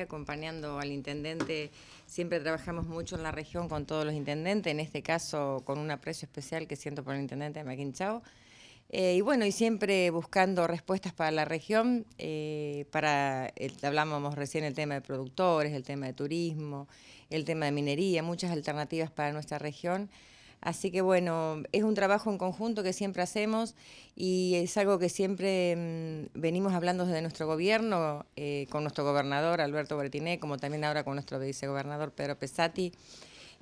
acompañando al intendente. Siempre trabajamos mucho en la región con todos los intendentes, en este caso con un aprecio especial que siento por el intendente de Maquinchao. Eh, y bueno, y siempre buscando respuestas para la región, eh, para, hablábamos recién el tema de productores, el tema de turismo, el tema de minería, muchas alternativas para nuestra región. Así que bueno, es un trabajo en conjunto que siempre hacemos y es algo que siempre mm, venimos hablando desde nuestro gobierno, eh, con nuestro gobernador Alberto Bertiné, como también ahora con nuestro vicegobernador Pedro Pesati,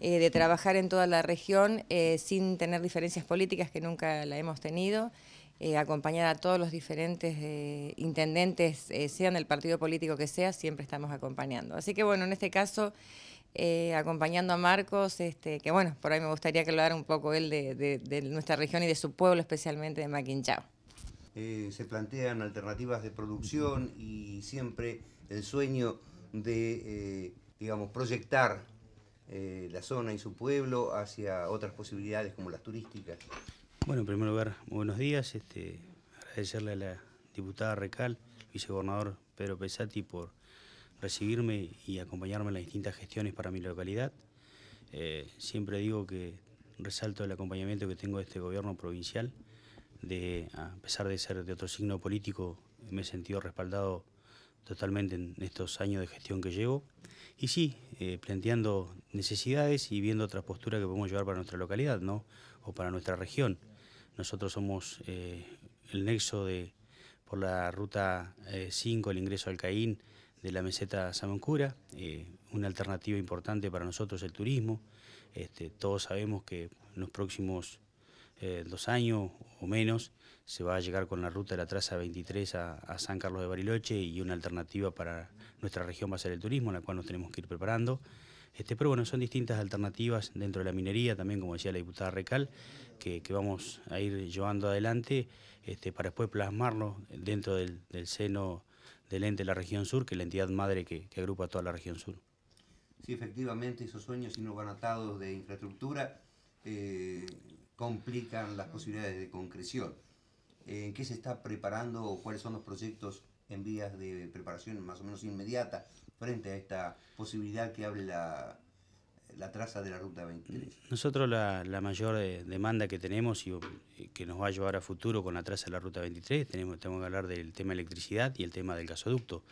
eh, de trabajar en toda la región eh, sin tener diferencias políticas que nunca la hemos tenido. acompañada a todos los diferentes intendentes, sean del partido político que sea, siempre estamos acompañando. Así que bueno, en este caso eh, acompañando a Marcos, este, que bueno, por ahí me gustaría que hablara un poco él de, nuestra región y de su pueblo, especialmente de Maquinchao. Eh, se plantean alternativas de producción y siempre el sueño de, eh, digamos, proyectar la zona y su pueblo hacia otras posibilidades como las turísticas. Bueno, en primer lugar, buenos días. Este, agradecerle a la diputada Recal, vicegobernador Pedro Pesati, por recibirme y acompañarme en las distintas gestiones para mi localidad. Eh, siempre digo que resalto el acompañamiento que tengo de este gobierno provincial, de, a pesar de ser de otro signo político, me he sentido respaldado totalmente en estos años de gestión que llevo. Y sí, eh, planteando necesidades y viendo otras posturas que podemos llevar para nuestra localidad ¿no? o para nuestra región. Nosotros somos eh, el nexo de, por la ruta 5, eh, el ingreso al Caín de la meseta Samancura, eh, una alternativa importante para nosotros el turismo. Este, todos sabemos que en los próximos eh, dos años o menos se va a llegar con la ruta de la traza 23 a, a, San Carlos de Bariloche y una alternativa para nuestra región va a ser el turismo, en la cual nos tenemos que ir preparando. Este, pero bueno, son distintas alternativas dentro de la minería, también como decía la diputada Recal, que, vamos a ir llevando adelante este, para después plasmarlo dentro del, seno del ente de la región sur, que es la entidad madre que, agrupa toda la región sur. Sí, efectivamente, esos sueños atados de infraestructura eh, complican las posibilidades de concreción. Eh, ¿En qué se está preparando o cuáles son los proyectos en vías de preparación más o menos inmediata frente a esta posibilidad que abre la, la traza de la Ruta 23? Nosotros la, la mayor eh, demanda que tenemos y, eh, que nos va a llevar a futuro con la traza de la Ruta 23, tenemos, tenemos que hablar del tema electricidad y el tema del gasoducto.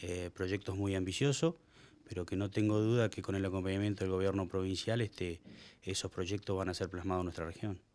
Eh, proyectos muy ambiciosos, pero que no tengo duda que con el acompañamiento del gobierno provincial este, esos proyectos van a ser plasmados en nuestra región.